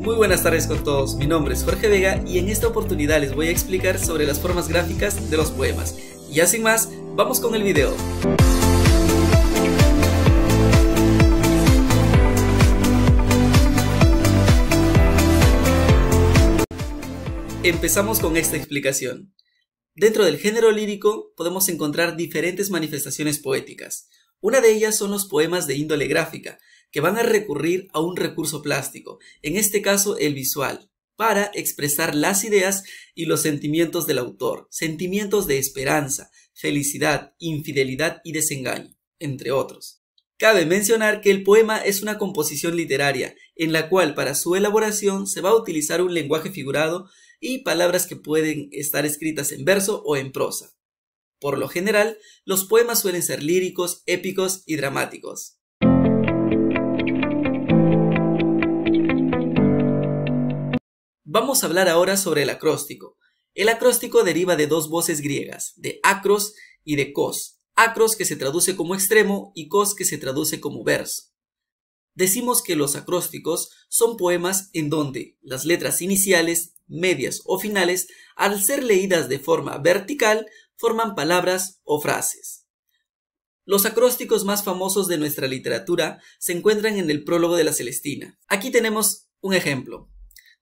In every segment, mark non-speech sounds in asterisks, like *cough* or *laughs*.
Muy buenas tardes con todos, mi nombre es Jorge Vega y en esta oportunidad les voy a explicar sobre las formas gráficas de los poemas. Y así más, vamos con el video. Empezamos con esta explicación. Dentro del género lírico podemos encontrar diferentes manifestaciones poéticas. Una de ellas son los poemas de índole gráfica, que van a recurrir a un recurso plástico, en este caso el visual, para expresar las ideas y los sentimientos del autor, sentimientos de esperanza, felicidad, infidelidad y desengaño, entre otros. Cabe mencionar que el poema es una composición literaria, en la cual para su elaboración se va a utilizar un lenguaje figurado y palabras que pueden estar escritas en verso o en prosa. Por lo general, los poemas suelen ser líricos, épicos y dramáticos. Vamos a hablar ahora sobre el acróstico. El acróstico deriva de dos voces griegas, de acros y de cos. Acros que se traduce como extremo y cos que se traduce como verso. Decimos que los acrósticos son poemas en donde las letras iniciales, medias o finales, al ser leídas de forma vertical, forman palabras o frases. Los acrósticos más famosos de nuestra literatura se encuentran en el prólogo de la Celestina. Aquí tenemos un ejemplo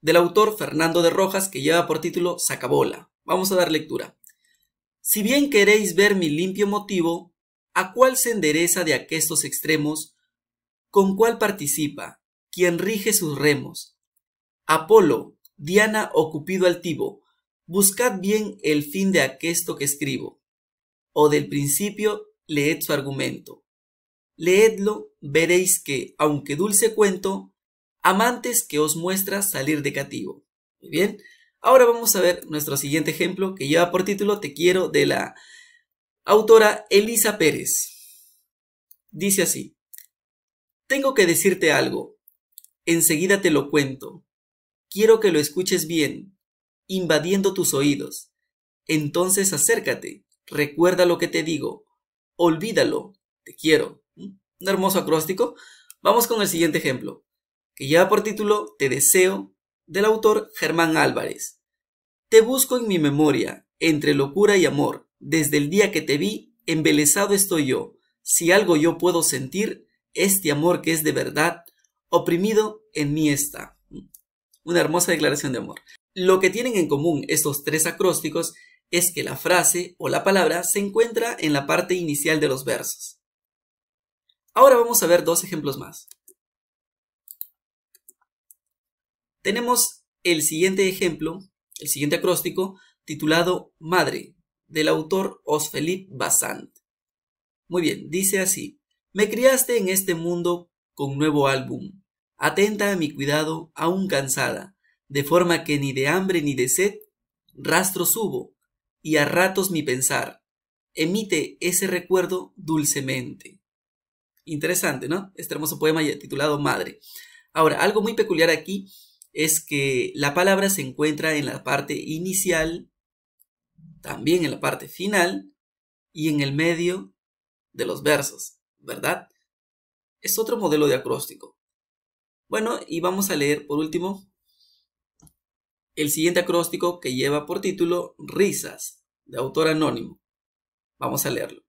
del autor Fernando de Rojas que lleva por título Sacabola. Vamos a dar lectura. Si bien queréis ver mi limpio motivo, ¿a cuál se endereza de aquestos extremos? ¿Con cuál participa? ¿Quién rige sus remos? Apolo, Diana o Cupido altivo, buscad bien el fin de aquesto que escribo, o del principio leed su argumento. Leedlo, veréis que, aunque dulce cuento, amantes que os muestra salir de cativo. Muy bien. Ahora vamos a ver nuestro siguiente ejemplo que lleva por título Te quiero de la autora Elisa Pérez. Dice así. Tengo que decirte algo. Enseguida te lo cuento. Quiero que lo escuches bien, invadiendo tus oídos. Entonces acércate, recuerda lo que te digo. Olvídalo, te quiero. ¿Mm? Un hermoso acróstico. Vamos con el siguiente ejemplo que lleva por título Te deseo, del autor Germán Álvarez. Te busco en mi memoria, entre locura y amor, desde el día que te vi, embelesado estoy yo, si algo yo puedo sentir, este amor que es de verdad, oprimido en mí está. Una hermosa declaración de amor. Lo que tienen en común estos tres acrósticos es que la frase o la palabra se encuentra en la parte inicial de los versos. Ahora vamos a ver dos ejemplos más. Tenemos el siguiente ejemplo, el siguiente acróstico, titulado Madre, del autor Osfelip Basant. Muy bien, dice así. Me criaste en este mundo con nuevo álbum, atenta a mi cuidado, aún cansada, de forma que ni de hambre ni de sed rastro subo, y a ratos mi pensar emite ese recuerdo dulcemente. Interesante, ¿no? Este hermoso poema titulado Madre. Ahora, algo muy peculiar aquí es que la palabra se encuentra en la parte inicial, también en la parte final y en el medio de los versos, ¿verdad? Es otro modelo de acróstico. Bueno, y vamos a leer por último el siguiente acróstico que lleva por título Risas, de autor anónimo. Vamos a leerlo.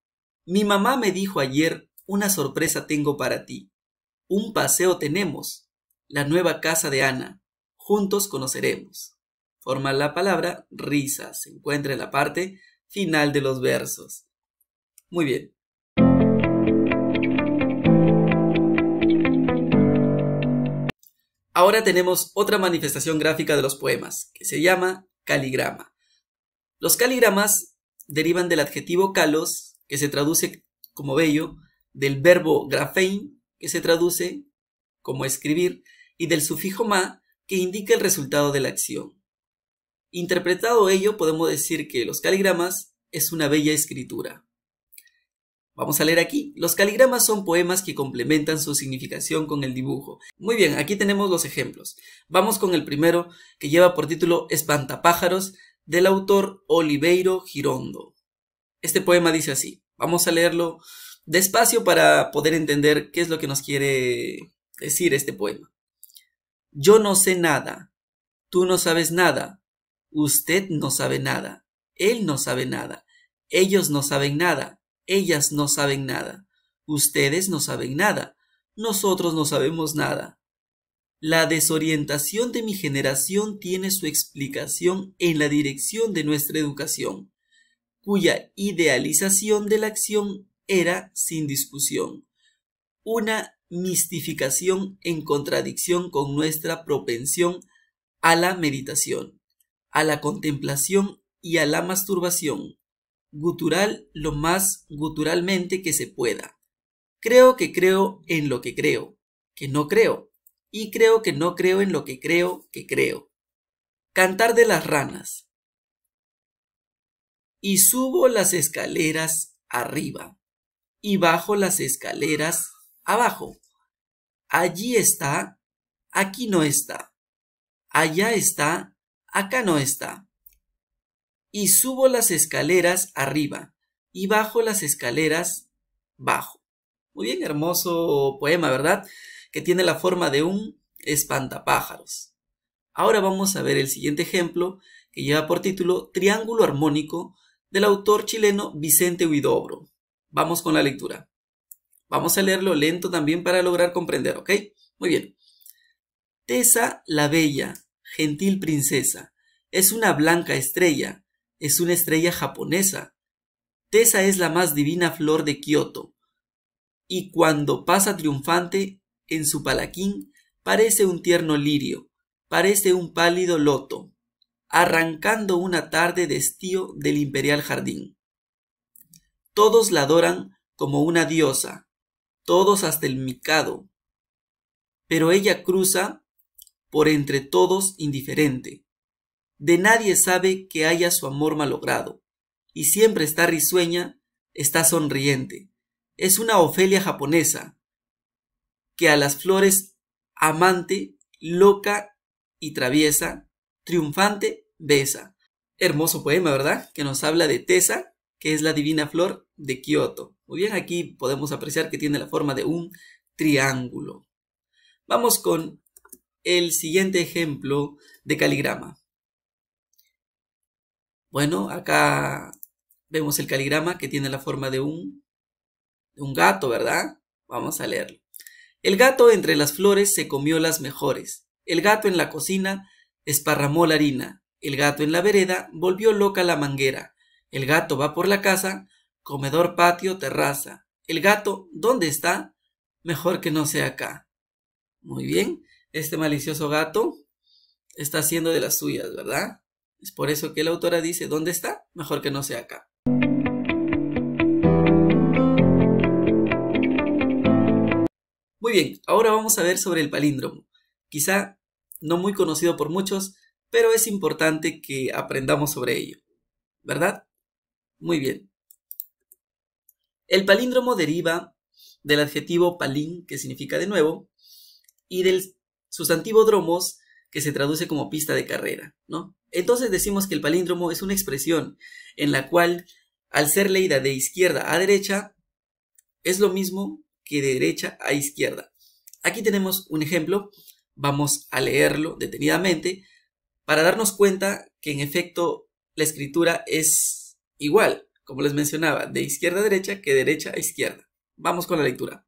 Mi mamá me dijo ayer, una sorpresa tengo para ti. Un paseo tenemos, la nueva casa de Ana. Juntos conoceremos. Forma la palabra risa. Se encuentra en la parte final de los versos. Muy bien. Ahora tenemos otra manifestación gráfica de los poemas, que se llama caligrama. Los caligramas derivan del adjetivo calos, que se traduce como bello, del verbo grafein, que se traduce como escribir, y del sufijo ma, que indica el resultado de la acción. Interpretado ello, podemos decir que los caligramas es una bella escritura. Vamos a leer aquí. Los caligramas son poemas que complementan su significación con el dibujo. Muy bien, aquí tenemos los ejemplos. Vamos con el primero, que lleva por título Espantapájaros, del autor Oliveiro Girondo. Este poema dice así. Vamos a leerlo despacio para poder entender qué es lo que nos quiere decir este poema. Yo no sé nada. Tú no sabes nada. Usted no sabe nada. Él no sabe nada. Ellos no saben nada. Ellas no saben nada. Ustedes no saben nada. Nosotros no sabemos nada. La desorientación de mi generación tiene su explicación en la dirección de nuestra educación, cuya idealización de la acción era, sin discusión, una mistificación en contradicción con nuestra propensión a la meditación, a la contemplación y a la masturbación, gutural lo más guturalmente que se pueda. Creo que creo en lo que creo, que no creo, y creo que no creo en lo que creo que creo. Cantar de las ranas. Y subo las escaleras arriba, y bajo las escaleras abajo. Allí está, aquí no está. Allá está, acá no está. Y subo las escaleras arriba y bajo las escaleras bajo. Muy bien, hermoso poema, ¿verdad? Que tiene la forma de un espantapájaros. Ahora vamos a ver el siguiente ejemplo que lleva por título Triángulo armónico del autor chileno Vicente Huidobro. Vamos con la lectura. Vamos a leerlo lento también para lograr comprender, ¿ok? Muy bien. Tesa la Bella, gentil princesa, es una blanca estrella, es una estrella japonesa. Tesa es la más divina flor de Kioto, y cuando pasa triunfante en su palaquín, parece un tierno lirio, parece un pálido loto, arrancando una tarde de estío del imperial jardín. Todos la adoran como una diosa, todos hasta el micado, Pero ella cruza por entre todos indiferente. De nadie sabe que haya su amor malogrado, y siempre está risueña, está sonriente. Es una Ofelia japonesa, que a las flores amante, loca y traviesa, triunfante, besa. Hermoso poema, ¿verdad? Que nos habla de Tesa, que es la divina flor de Kioto. Muy bien, aquí podemos apreciar que tiene la forma de un triángulo. Vamos con el siguiente ejemplo de caligrama. Bueno, acá vemos el caligrama que tiene la forma de un, de un gato, ¿verdad? Vamos a leerlo. El gato entre las flores se comió las mejores. El gato en la cocina esparramó la harina. El gato en la vereda volvió loca la manguera. El gato va por la casa, comedor, patio, terraza. El gato, ¿dónde está? Mejor que no sea acá. Muy bien, este malicioso gato está haciendo de las suyas, ¿verdad? Es por eso que la autora dice, ¿dónde está? Mejor que no sea acá. Muy bien, ahora vamos a ver sobre el palíndromo. Quizá no muy conocido por muchos, pero es importante que aprendamos sobre ello, ¿verdad? Muy bien. El palíndromo deriva del adjetivo palín, que significa de nuevo, y del sustantivo dromos, que se traduce como pista de carrera, ¿no? Entonces decimos que el palíndromo es una expresión en la cual, al ser leída de izquierda a derecha, es lo mismo que de derecha a izquierda. Aquí tenemos un ejemplo, vamos a leerlo detenidamente para darnos cuenta que en efecto la escritura es igual, como les mencionaba, de izquierda a derecha que derecha a izquierda. Vamos con la lectura.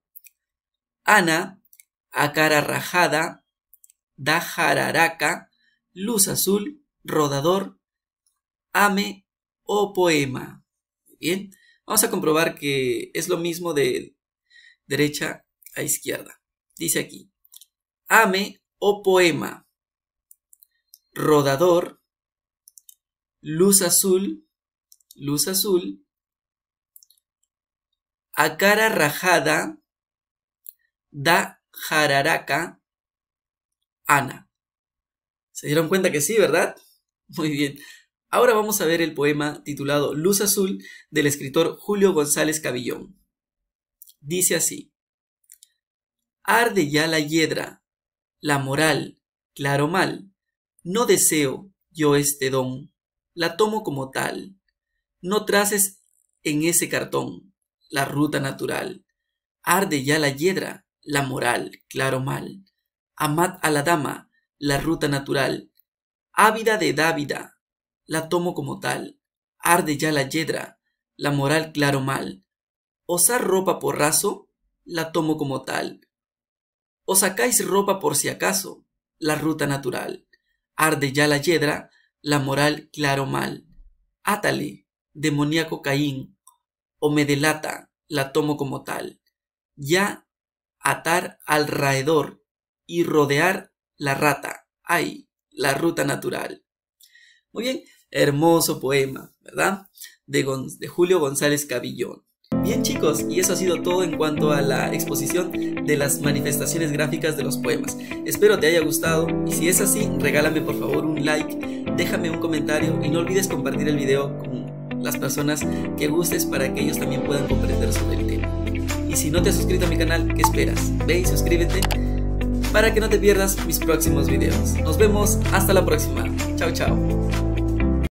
Ana, a cara Rajada, Dajararaca, Luz Azul, Rodador, Ame o Poema. Bien, vamos a comprobar que es lo mismo de derecha a izquierda. Dice aquí, Ame o Poema, Rodador, Luz Azul, luz azul, a cara rajada, da jararaca, Ana. ¿Se dieron cuenta que sí, verdad? *laughs* Muy bien. Ahora vamos a ver el poema titulado Luz Azul del escritor Julio González Cabillón. Dice así. Arde ya la hiedra, la moral, claro mal. No deseo yo este don, la tomo como tal. No traces en ese cartón la ruta natural. Arde ya la hiedra, la moral, claro mal. Amad a la dama, la ruta natural. Ávida de dávida, la tomo como tal. Arde ya la hiedra, la moral, claro mal. Osar ropa por raso, la tomo como tal. O sacáis ropa por si acaso, la ruta natural. Arde ya la hiedra, la moral, claro mal. Átale, demoníaco Caín, o me delata, la tomo como tal. Ya atar alrededor y rodear la rata. Ay, la ruta natural. Muy bien, hermoso poema, ¿verdad? De, Julio González Cabillón. Bien chicos, y eso ha sido todo en cuanto a la exposición de las manifestaciones gráficas de los poemas. Espero te haya gustado y si es así, regálame por favor un like, déjame un comentario y no olvides compartir el video con las personas que gustes para que ellos también puedan comprender sobre el tema. Y si no te has suscrito a mi canal, ¿qué esperas? Ve y suscríbete para que no te pierdas mis próximos videos. Nos vemos hasta la próxima. Chao, chao.